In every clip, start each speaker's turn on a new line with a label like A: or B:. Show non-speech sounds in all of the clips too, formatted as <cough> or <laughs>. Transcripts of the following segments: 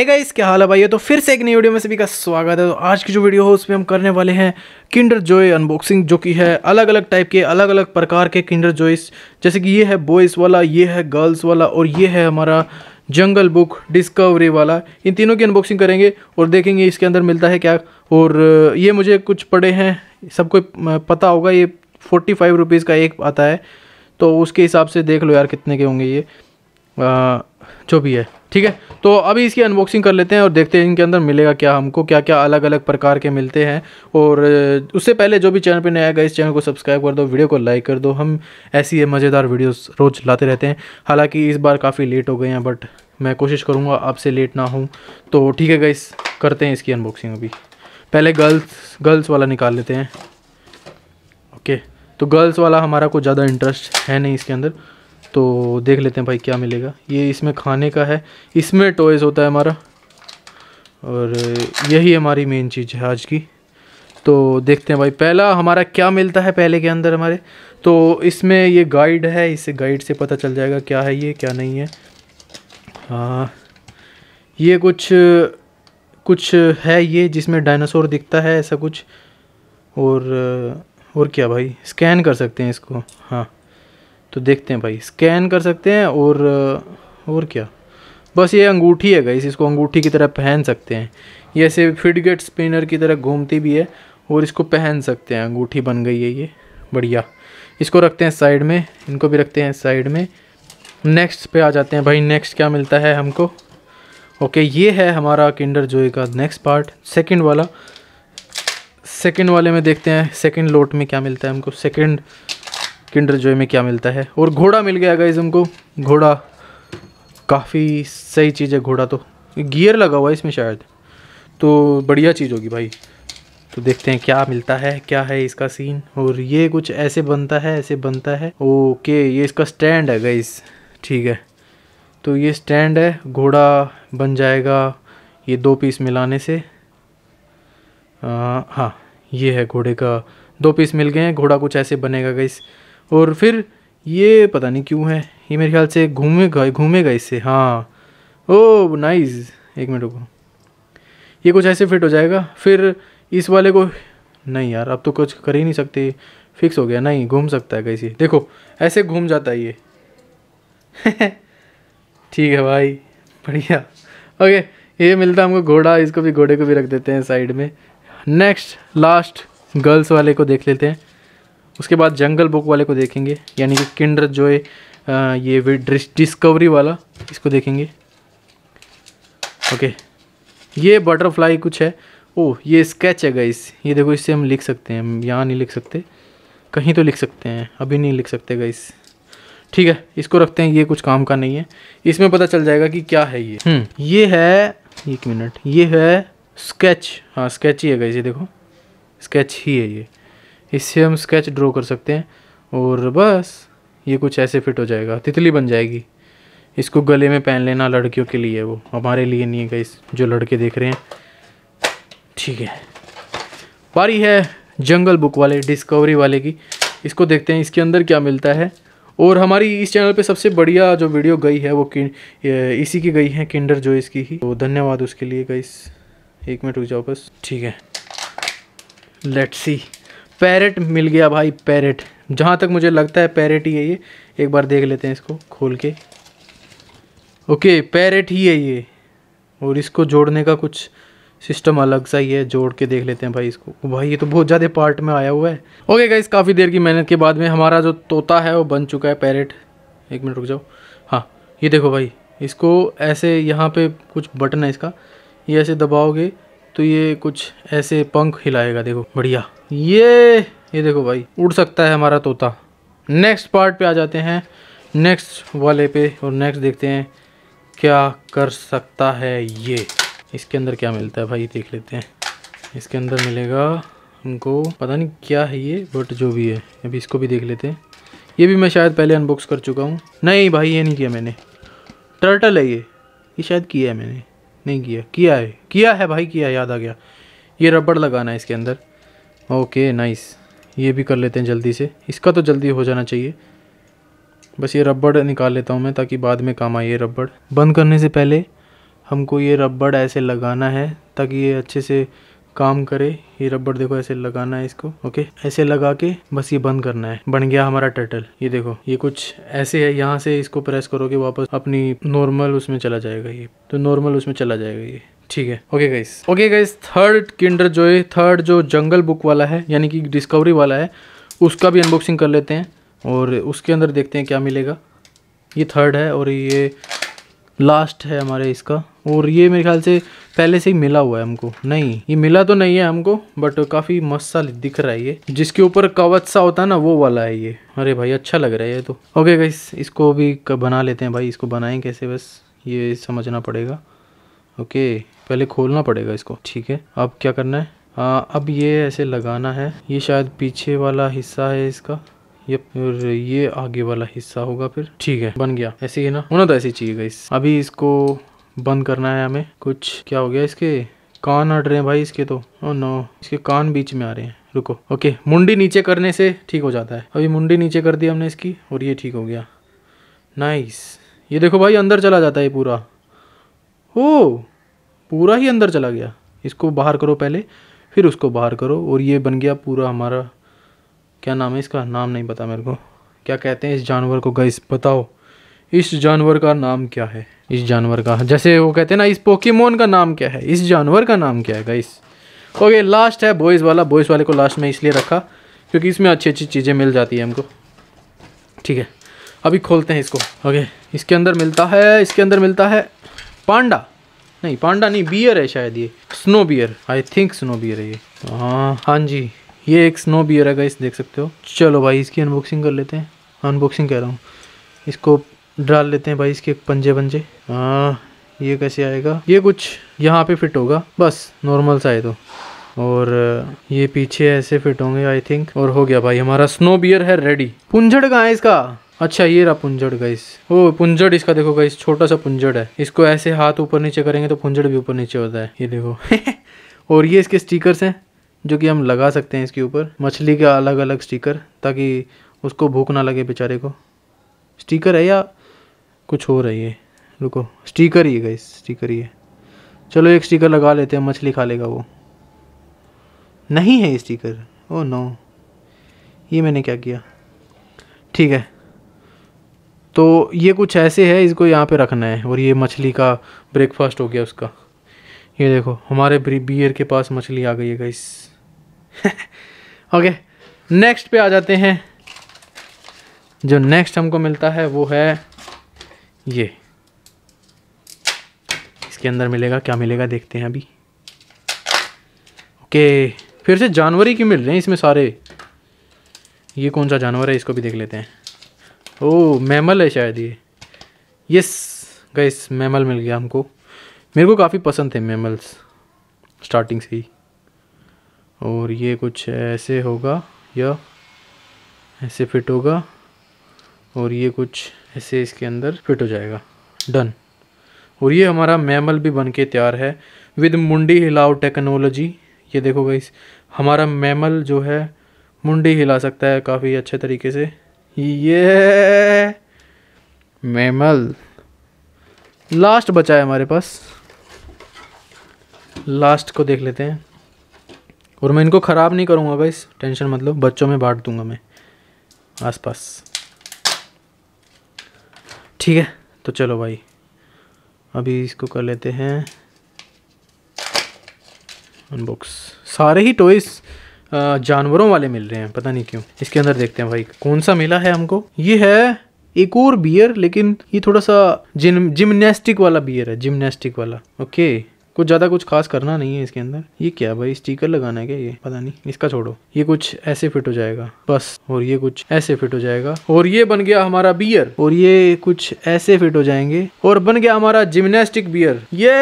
A: Hey guys क्या हाल है भाई तो फिर से एक नई वीडियो में सभी का स्वागत है तो आज की जो वीडियो हो उसमें हम करने वाले हैं किंडर जॉय अनबॉक्सिंग जो कि है अलग अलग टाइप के अलग अलग प्रकार के किंडर जॉयस जैसे कि ये है बॉयज़ वाला ये है गर्ल्स वाला और ये है हमारा जंगल बुक डिस्कवरी वाला इन तीनों की अनबॉक्सिंग करेंगे और देखेंगे इसके अंदर मिलता है क्या और ये मुझे कुछ पड़े हैं सबको पता होगा ये फोर्टी फाइव रुपीज़ का एक आता है तो उसके हिसाब से देख लो यार कितने के होंगे ये जो भी है ठीक है तो अभी इसकी अनबॉक्सिंग कर लेते हैं और देखते हैं इनके अंदर मिलेगा क्या हमको क्या क्या अलग अलग प्रकार के मिलते हैं और उससे पहले जो भी चैनल पर नया आएगा इस चैनल को सब्सक्राइब कर दो वीडियो को लाइक कर दो हम ऐसी मज़ेदार वीडियोस रोज़ लाते रहते हैं हालांकि इस बार काफ़ी लेट हो गए हैं बट मैं कोशिश करूँगा आपसे लेट ना हूँ तो ठीक है गाइस करते हैं इसकी अनबॉक्सिंग अभी पहले गर्ल्स गर्ल्स वाला निकाल लेते हैं ओके तो गर्ल्स वाला हमारा कुछ ज़्यादा इंटरेस्ट है नहीं इसके अंदर तो देख लेते हैं भाई क्या मिलेगा ये इसमें खाने का है इसमें टॉयज़ होता है हमारा और यही हमारी मेन चीज़ है आज की तो देखते हैं भाई पहला हमारा क्या मिलता है पहले के अंदर हमारे तो इसमें ये गाइड है इसे गाइड से पता चल जाएगा क्या है ये क्या नहीं है हाँ ये कुछ कुछ है ये जिसमें डायनासोर दिखता है ऐसा कुछ और और क्या भाई स्कैन कर सकते हैं इसको हाँ तो देखते हैं भाई स्कैन कर सकते हैं और और क्या बस ये अंगूठी है गई इसको अंगूठी की तरह पहन सकते हैं ये ऐसे फिटगेट स्पिनर की तरह घूमती भी है और इसको पहन सकते हैं अंगूठी बन गई है ये बढ़िया इसको रखते हैं साइड में इनको भी रखते हैं साइड में नेक्स्ट पे आ जाते हैं भाई नेक्स्ट क्या मिलता है हमको ओके ये है हमारा किंडर जोए का नेक्स्ट पार्ट सेकेंड वाला सेकेंड वाले में देखते हैं सेकेंड लोट में क्या मिलता है हमको सेकेंड किंडर जॉय में क्या मिलता है और घोड़ा मिल गया गाइज हमको घोड़ा काफ़ी सही चीज़ है घोड़ा तो गियर लगा हुआ है इसमें शायद तो बढ़िया चीज़ होगी भाई तो देखते हैं क्या मिलता है क्या है इसका सीन और ये कुछ ऐसे बनता है ऐसे बनता है ओके ये इसका स्टैंड है गाइज ठीक है तो ये स्टैंड है घोड़ा बन जाएगा ये दो पीस मिलाने से आ, हाँ ये है घोड़े का दो पीस मिल गए हैं घोड़ा कुछ ऐसे बनेगा गाइस और फिर ये पता नहीं क्यों है ये मेरे ख्याल से घूमेगा घूमेगा इससे हाँ ओ नाइस एक मिनट रुको ये कुछ ऐसे फिट हो जाएगा फिर इस वाले को नहीं यार अब तो कुछ कर ही नहीं सकते फिक्स हो गया नहीं घूम सकता है कैसे देखो ऐसे घूम जाता है ये <laughs> ठीक है भाई बढ़िया ओके ये मिलता है हमको घोड़ा इसको भी घोड़े को भी रख देते हैं साइड में नेक्स्ट लास्ट गर्ल्स वाले को देख लेते हैं उसके बाद जंगल बुक वाले को देखेंगे यानी कि किंडर जो है ये डिस्कवरी वाला इसको देखेंगे ओके ये बटरफ्लाई कुछ है ओ ये स्केच है गाइस ये देखो इससे हम लिख सकते हैं हम यहाँ नहीं लिख सकते कहीं तो लिख सकते हैं अभी नहीं लिख सकते गाइस ठीक है इसको रखते हैं ये कुछ काम का नहीं है इसमें पता चल जाएगा कि क्या है ये हम्म। ये है एक मिनट ये है स्केच हाँ स्केच ही है गाइस ये देखो स्केच ही है ये इससे हम स्केच ड्रॉ कर सकते हैं और बस ये कुछ ऐसे फिट हो जाएगा तितली बन जाएगी इसको गले में पहन लेना लड़कियों के लिए वो हमारे लिए नहीं है इस जो लड़के देख रहे हैं ठीक है बारी है जंगल बुक वाले डिस्कवरी वाले की इसको देखते हैं इसके अंदर क्या मिलता है और हमारी इस चैनल पे सबसे बढ़िया जो वीडियो गई है वो कि इसी की गई है किंडर जो इसकी ही तो धन्यवाद उसके लिए गई एक मिनट रुक जाओ बस ठीक है लेट्स सी पैरेट मिल गया भाई पैरेट जहाँ तक मुझे लगता है पैरेट ही है ये एक बार देख लेते हैं इसको खोल के ओके पैरेट ही है ये और इसको जोड़ने का कुछ सिस्टम अलग सा ही है जोड़ के देख लेते हैं भाई इसको भाई ये तो बहुत ज़्यादा पार्ट में आया हुआ है ओके गाइस काफ़ी देर की मेहनत के बाद में हमारा जो तोता है वो बन चुका है पैरेट एक मिनट रुक जाओ हाँ ये देखो भाई इसको ऐसे यहाँ पे कुछ बटन है इसका ये ऐसे दबाओगे तो ये कुछ ऐसे पंख हिलाएगा देखो बढ़िया ये ये देखो भाई उड़ सकता है हमारा तोता नेक्स्ट पार्ट पे आ जाते हैं नेक्स्ट वाले पे और नेक्स्ट देखते हैं क्या कर सकता है ये इसके अंदर क्या मिलता है भाई देख लेते हैं इसके अंदर मिलेगा उनको पता नहीं क्या है ये बट जो भी है अभी इसको भी देख लेते हैं ये भी मैं शायद पहले अनबॉक्स कर चुका हूँ नहीं भाई ये नहीं किया मैंने टर्टल है ये ये शायद किया है मैंने नहीं किया किया है किया है भाई किया याद आ गया ये रबड़ लगाना है इसके अंदर ओके नाइस ये भी कर लेते हैं जल्दी से इसका तो जल्दी हो जाना चाहिए बस ये रबड़ निकाल लेता हूँ मैं ताकि बाद में काम आए ये रबड़ बंद करने से पहले हमको ये रबड़ ऐसे लगाना है ताकि ये अच्छे से काम करे ये रबड़ देखो ऐसे लगाना है इसको ओके ऐसे लगा के बस ये बंद करना है बन गया हमारा टर्टल ये देखो ये कुछ ऐसे है यहाँ से इसको प्रेस करोगे वापस अपनी नॉर्मल उसमें चला जाएगा ये तो नॉर्मल उसमें चला जाएगा ये ठीक है okay guys okay guys third Kinder जो है थर्ड जो जंगल बुक वाला है यानी कि डिस्कवरी वाला है उसका भी अनबॉक्सिंग कर लेते हैं और उसके अंदर देखते हैं क्या मिलेगा ये थर्ड है और ये लास्ट है हमारे इसका और ये मेरे ख्याल से पहले से ही मिला हुआ है हमको नहीं ये मिला तो नहीं है हमको बट काफ़ी मस्त सा दिख रहा है ये जिसके ऊपर कवच सा होता है ना वो वाला है ये अरे भाई अच्छा लग रहा है ये तो ओके भाई इसको भी बना लेते हैं भाई इसको बनाएं कैसे बस ये समझना पड़ेगा ओके पहले खोलना पड़ेगा इसको ठीक है अब क्या करना है आ, अब ये ऐसे लगाना है ये शायद पीछे वाला हिस्सा है इसका यप ये आगे वाला हिस्सा होगा फिर ठीक है बन गया ऐसे ही ना होना तो ऐसे चाहिए गाइस अभी इसको बंद करना है हमें कुछ क्या हो गया इसके कान हट रहे हैं भाई इसके तो ओ oh नो इसके कान बीच में आ रहे हैं रुको ओके मुंडी नीचे करने से ठीक हो जाता है अभी मुंडी नीचे कर दी हमने इसकी और ये ठीक हो गया नाइस ये देखो भाई अंदर चला जाता है पूरा हो oh, पूरा ही अंदर चला गया इसको बाहर करो पहले फिर उसको बाहर करो और ये बन गया पूरा हमारा क्या नाम है इसका नाम नहीं पता मेरे को क्या कहते हैं इस जानवर को गई बताओ इस जानवर का नाम क्या है इस जानवर का जैसे वो कहते हैं ना इस पोकेमोन का नाम क्या है इस जानवर का नाम क्या है गाइस ओके लास्ट है बॉयज़ वाला बॉयज़ वाले को लास्ट में इसलिए रखा क्योंकि इसमें अच्छी अच्छी चीज़ें मिल जाती है हमको ठीक है अभी खोलते हैं इसको ओके इसके अंदर मिलता है इसके अंदर मिलता है पांडा नहीं पांडा नहीं बियर है शायद ये snow bear I think snow bear है ये हाँ हाँ जी ये एक स्नो बियर है गाइस देख सकते हो चलो भाई इसकी अनबॉक्सिंग कर लेते हैं अनबॉक्सिंग कह रहा हूँ इसको डाल लेते हैं भाई इसके पंजे पंजे हाँ ये कैसे आएगा ये कुछ यहाँ पे फिट होगा बस नॉर्मल सा है तो और ये पीछे ऐसे फिट होंगे आई थिंक और हो गया भाई हमारा स्नो बियर है रेडी पुंजड़ कहाँ है इसका अच्छा ये रहा पुंजड़ गाइस ओ पुंजड़ इसका देखो गाइस छोटा सा पुंजड़ है इसको ऐसे हाथ ऊपर नीचे करेंगे तो पुंजड़ भी ऊपर नीचे होता है ये देखो <laughs> और ये इसके स्टिकर्स हैं जो कि हम लगा सकते हैं इसके ऊपर मछली का अलग अलग स्टिकर ताकि उसको भूख ना लगे बेचारे को स्टिकर है या कुछ हो रही है रुको स्टिकर ही है स्टिकर ही है चलो एक स्टिकर लगा लेते हैं मछली खा लेगा वो नहीं है स्टिकर ओ नो ये मैंने क्या किया ठीक है तो ये कुछ ऐसे है इसको यहाँ पे रखना है और ये मछली का ब्रेकफास्ट हो गया उसका ये देखो हमारे बियर के पास मछली आ गई है गई ओके <laughs> नेक्स्ट पे आ जाते हैं जो नेक्स्ट हमको मिलता है वो है ये इसके अंदर मिलेगा क्या मिलेगा देखते हैं अभी ओके फिर से जानवर ही क्यों मिल रहे हैं इसमें सारे ये कौन सा जानवर है इसको भी देख लेते हैं ओ oh, मैमल है शायद ये यस गई मैमल मिल गया हमको मेरे को काफ़ी पसंद थे मैमल्स स्टार्टिंग से ही और ये कुछ ऐसे होगा या ऐसे फिट होगा और ये कुछ ऐसे इसके अंदर फिट हो जाएगा डन और ये हमारा मैमल भी बन के तैयार है विद मुंडी हिलाओ टेक्नोलॉजी ये देखो गाइस हमारा मैमल जो है मुंडी हिला सकता है काफ़ी अच्छे तरीके से ये मैमल लास्ट बचा है हमारे पास लास्ट को देख लेते हैं और मैं इनको ख़राब नहीं करूँगा भाई टेंशन मतलब बच्चों में बांट दूँगा मैं आसपास ठीक है तो चलो भाई अभी इसको कर लेते हैं अनबॉक्स सारे ही टॉयज़ जानवरों वाले मिल रहे हैं पता नहीं क्यों इसके अंदर देखते हैं भाई कौन सा मिला है हमको ये है एक और बियर लेकिन ये थोड़ा सा जिम जिमनेस्टिक वाला बियर है जिमनेस्टिक वाला ओके कुछ ज़्यादा कुछ खास करना नहीं है इसके अंदर ये क्या भाई स्टीकर लगाना है क्या ये पता नहीं इसका छोड़ो ये कुछ ऐसे फिट हो जाएगा बस और ये कुछ ऐसे फिट हो जाएगा और ये बन गया हमारा बियर और ये कुछ ऐसे फिट हो जाएंगे और बन गया हमारा जिम्नास्टिक बियर ये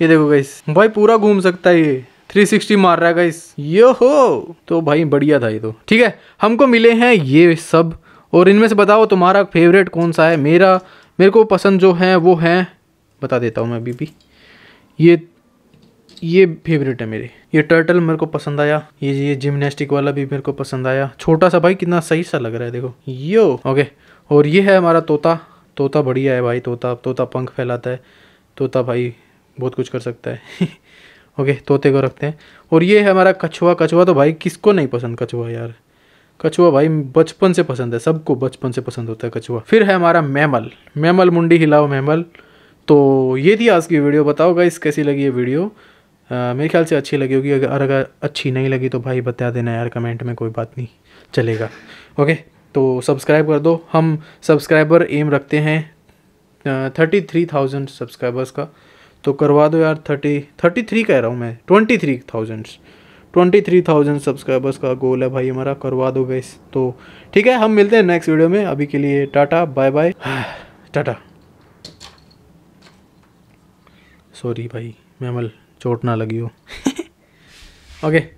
A: ये देखो गाइस भाई पूरा घूम सकता है ये 360 मार रहा है गाइस यो हो तो भाई बढ़िया था ये तो ठीक है हमको मिले हैं ये सब और इनमें से बताओ तुम्हारा फेवरेट कौन सा है मेरा मेरे को पसंद जो है वो है बता देता हूँ मैं अभी भी ये ये फेवरेट है मेरे ये टर्टल मेरे को पसंद आया ये ये जिमनास्टिक वाला भी मेरे को पसंद आया छोटा सा भाई कितना सही सा लग रहा है देखो यो ओके और ये है हमारा तोता तोता बढ़िया है भाई तोता तोता पंख फैलाता है तोता भाई बहुत कुछ कर सकता है ओके <laughs> तोते को रखते हैं और ये है हमारा कछुआ कछुआ तो भाई किसको नहीं पसंद कछुआ यार कछुआ भाई बचपन से पसंद है सबको बचपन से पसंद होता है कछुआ फिर है हमारा मैमल मैमल मुंडी हिलाओ मैमल तो ये थी आज की वीडियो बताओ गाइस कैसी लगी ये वीडियो आ, मेरे ख्याल से अच्छी लगी होगी अगर अगर अच्छी नहीं लगी तो भाई बता देना यार कमेंट में कोई बात नहीं चलेगा ओके तो सब्सक्राइब कर दो हम सब्सक्राइबर एम रखते हैं थर्टी थ्री थाउजेंड सब्सक्राइबर्स का तो करवा दो यार थर्टी थर्टी थ्री कह रहा हूँ मैं twenty three thousands twenty three thousand subscribers का गोल है भाई हमारा करवा दो गैस तो ठीक है हम मिलते हैं नेक्स्ट वीडियो में अभी के लिए tata bye bye <sighs> tata sorry भाई मल चोट ना लगी हो ओके <laughs>